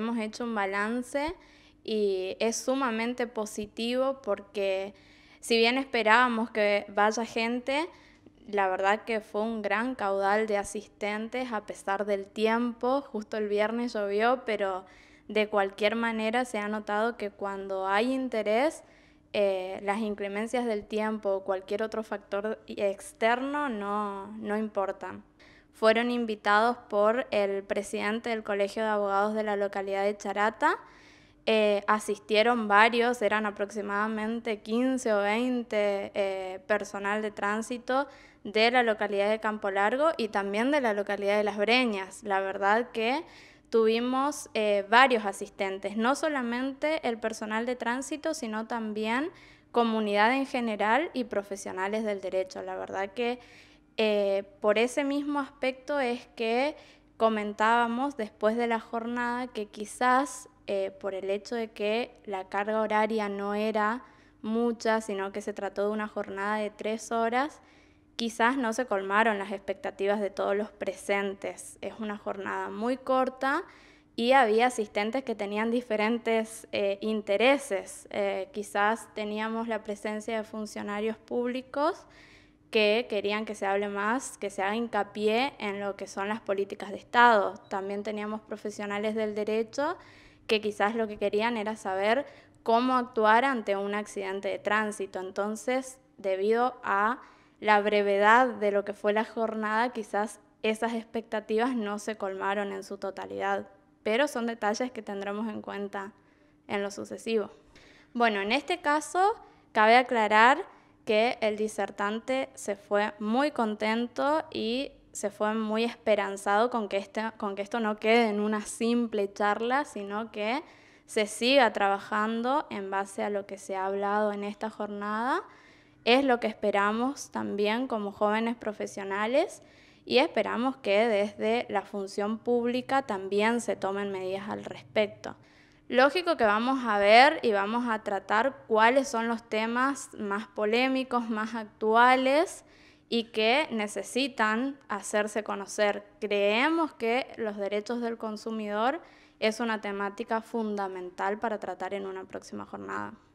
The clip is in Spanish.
Hemos hecho un balance y es sumamente positivo porque si bien esperábamos que vaya gente, la verdad que fue un gran caudal de asistentes a pesar del tiempo, justo el viernes llovió, pero de cualquier manera se ha notado que cuando hay interés, eh, las inclemencias del tiempo o cualquier otro factor externo no, no importan fueron invitados por el presidente del Colegio de Abogados de la localidad de Charata. Eh, asistieron varios, eran aproximadamente 15 o 20 eh, personal de tránsito de la localidad de Campo Largo y también de la localidad de Las Breñas. La verdad que tuvimos eh, varios asistentes, no solamente el personal de tránsito, sino también comunidad en general y profesionales del derecho. La verdad que eh, por ese mismo aspecto es que comentábamos después de la jornada que quizás eh, por el hecho de que la carga horaria no era mucha, sino que se trató de una jornada de tres horas, quizás no se colmaron las expectativas de todos los presentes. Es una jornada muy corta y había asistentes que tenían diferentes eh, intereses. quizás teníamos la presencia de funcionarios públicos que querían que se hable más, que se haga hincapié en lo que son las políticas de Estado. También teníamos profesionales del derecho que quizás lo que querían era saber cómo actuar ante un accidente de tránsito. Entonces, debido a la brevedad de lo que fue la jornada, quizás esas expectativas no se colmaron en su totalidad, pero son detalles que tendremos en cuenta en lo sucesivo. Bueno, en este caso, cabe aclarar que el disertante se fue muy contento y se fue muy esperanzado con que, este, con que esto no quede en una simple charla, sino que se siga trabajando en base a lo que se ha hablado en esta jornada. Es lo que esperamos también como jóvenes profesionales y esperamos que desde la función pública también se tomen medidas al respecto. Lógico que vamos a ver y vamos a tratar cuáles son los temas más polémicos, más actuales y que necesitan hacerse conocer. Creemos que los derechos del consumidor es una temática fundamental para tratar en una próxima jornada.